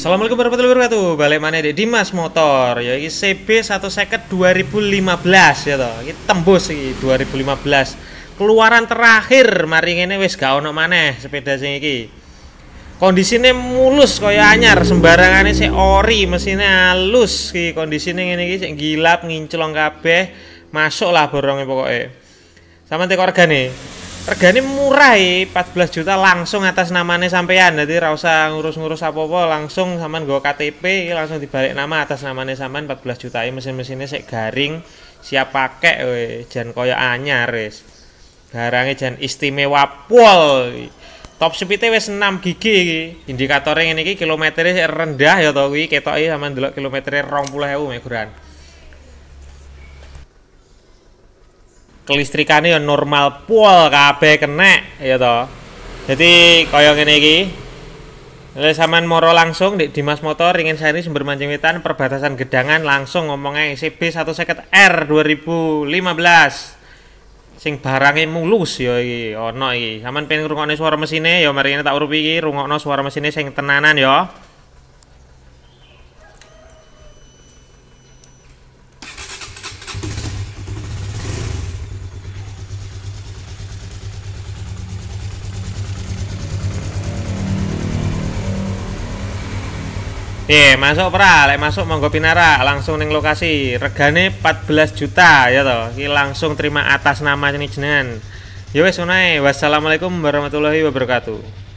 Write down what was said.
Assalamualaikum warahmatullahi wabarakatuh. Balik mana deh Dimas Motor ya ini CB seket 2015 ya toh. Ini tembus iki 2015. Keluaran terakhir mari ini wes gak ono maneh sepeda sing iki. Kondisine mulus kaya anyar sembarangane sik ori mesinnya halus iki kondisine ngene iki sik ngilap nginclong kabeh masuk lah borongnya pokoknya sama tekor organe regane murah e, 14 juta langsung atas namanya sampean. jadi ra usah ngurus-ngurus apa-apa, langsung sampean gue KTP langsung dibalik nama atas namanya sampean 14 juta ini e mesin-mesinnya sik garing, siap pakai we, jan koyo anyar wis. Barange jan istimewa pol. Top speed wis 6 gigi iki. ini ngene kilometernya rendah ya to kuwi ketoke sampean delok kilometere 20.000 mek kelistrikane ya normal pol kabeh kena ya toh. Jadi kaya ini iki. Lha saman moro langsung di Dimas Motor ingin seri sumber mancing witan perbatasan gedangan langsung ngomongnya satu seket r 2015. Sing barangnya mulus ya iki ono iki. Sampean pengen ngrungokne suara mesinnya, ya mari tak urupi iki rungokno suara mesinnya sing tenanan ya. Iya, masuk pra, lek masuk monggo pinara langsung neng lokasi. Regane 14 juta ya toh. langsung terima atas nama ini jenengan. Ya wis Wassalamualaikum warahmatullahi wabarakatuh.